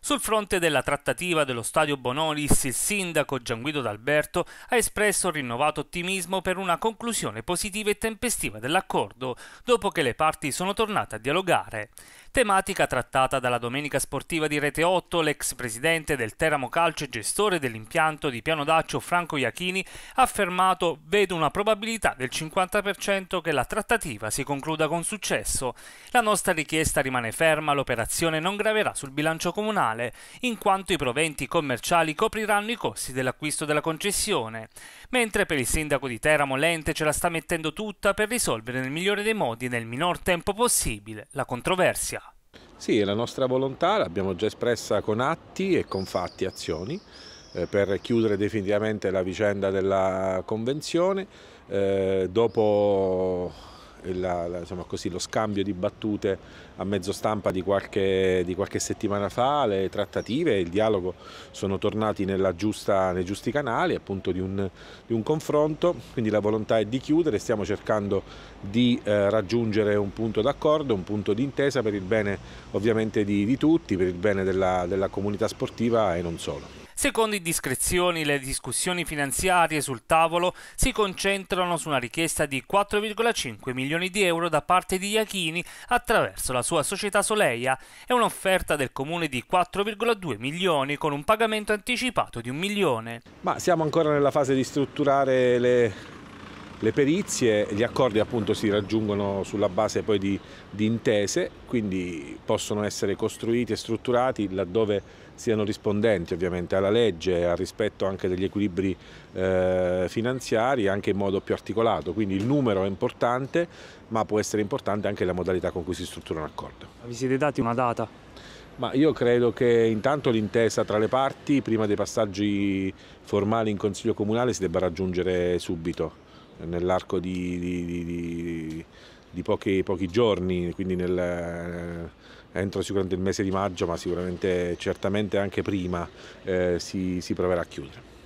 Sul fronte della trattativa dello stadio Bonolis, il sindaco Gianguido D'Alberto ha espresso rinnovato ottimismo per una conclusione positiva e tempestiva dell'accordo, dopo che le parti sono tornate a dialogare. Tematica trattata dalla domenica sportiva di Rete 8, l'ex presidente del Teramo Calcio e gestore dell'impianto di Piano Daccio Franco Iachini ha affermato vedo una probabilità del 50% che la trattativa si concluda con successo. La nostra richiesta rimane ferma, l'operazione non graverà sul bilancio comunale annuale, in quanto i proventi commerciali copriranno i costi dell'acquisto della concessione, mentre per il sindaco di Teramo l'ente ce la sta mettendo tutta per risolvere nel migliore dei modi e nel minor tempo possibile la controversia. Sì, è la nostra volontà l'abbiamo già espressa con atti e con fatti e azioni eh, per chiudere definitivamente la vicenda della convenzione. Eh, dopo la, la, diciamo così, lo scambio di battute a mezzo stampa di qualche, di qualche, settimana fa, le trattative, il dialogo sono tornati giusta, nei giusti canali appunto di un, di un, confronto, quindi la volontà è di chiudere, stiamo cercando di eh, raggiungere un punto d'accordo, un punto d'intesa per il bene ovviamente di, di tutti, per il bene della, della comunità sportiva e non solo. Secondo indiscrezioni, le discussioni finanziarie sul tavolo si concentrano su una richiesta di 4,5 milioni di euro da parte di Iachini attraverso la sua società Soleia e un'offerta del comune di 4,2 milioni con un pagamento anticipato di un milione. Ma siamo ancora nella fase di strutturare le le perizie, gli accordi appunto si raggiungono sulla base poi di, di, intese, quindi possono essere costruiti e strutturati laddove siano rispondenti ovviamente alla legge, al rispetto anche degli equilibri eh, finanziari, anche in modo più articolato, quindi il numero è importante, ma può essere importante anche la modalità con cui si struttura un accordo. Vi siete dati una data? Ma io credo che intanto l'intesa tra le parti, prima dei passaggi formali in Consiglio Comunale, si debba raggiungere subito nell'arco di, di, di, di pochi, pochi, giorni, quindi nel, eh, entro sicuramente il mese di maggio, ma sicuramente certamente anche prima eh, si, si proverà a chiudere.